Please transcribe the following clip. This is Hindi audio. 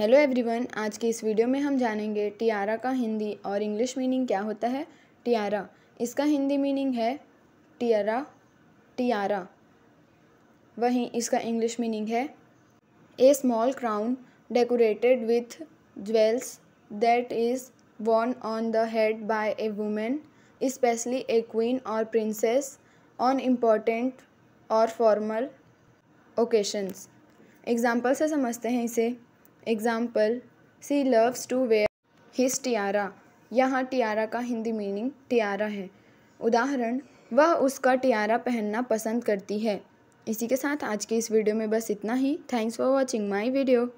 हेलो एवरीवन आज के इस वीडियो में हम जानेंगे टियारा का हिंदी और इंग्लिश मीनिंग क्या होता है टियारा इसका हिंदी मीनिंग है टियारा टियारा वहीं इसका इंग्लिश मीनिंग है a small crown decorated with jewels that is worn on the head by a women specially a queen और प्रिंसेस ऑन इम्पॉर्टेंट और फॉर्मल ओकेशंस एग्जाम्पल से समझते हैं इसे example she loves to wear his tiara यहाँ टियारा का हिंदी मीनिंग टियारा है उदाहरण वह उसका टियारा पहनना पसंद करती है इसी के साथ आज के इस वीडियो में बस इतना ही thanks for watching my video